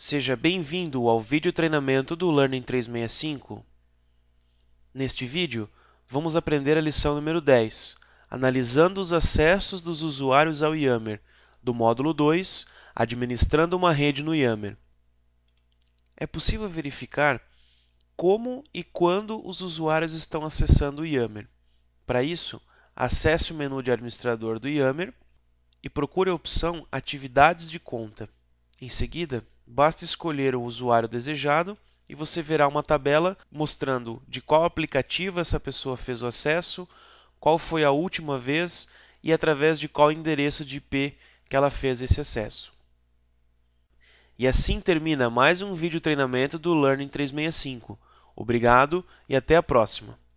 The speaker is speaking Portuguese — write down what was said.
Seja bem-vindo ao vídeo treinamento do Learning 365. Neste vídeo, vamos aprender a lição número 10, analisando os acessos dos usuários ao Yammer, do módulo 2, administrando uma rede no Yammer. É possível verificar como e quando os usuários estão acessando o Yammer. Para isso, acesse o menu de administrador do Yammer e procure a opção Atividades de conta. Em seguida, Basta escolher o usuário desejado e você verá uma tabela mostrando de qual aplicativo essa pessoa fez o acesso, qual foi a última vez e através de qual endereço de IP que ela fez esse acesso. E assim termina mais um vídeo treinamento do Learning 365. Obrigado e até a próxima!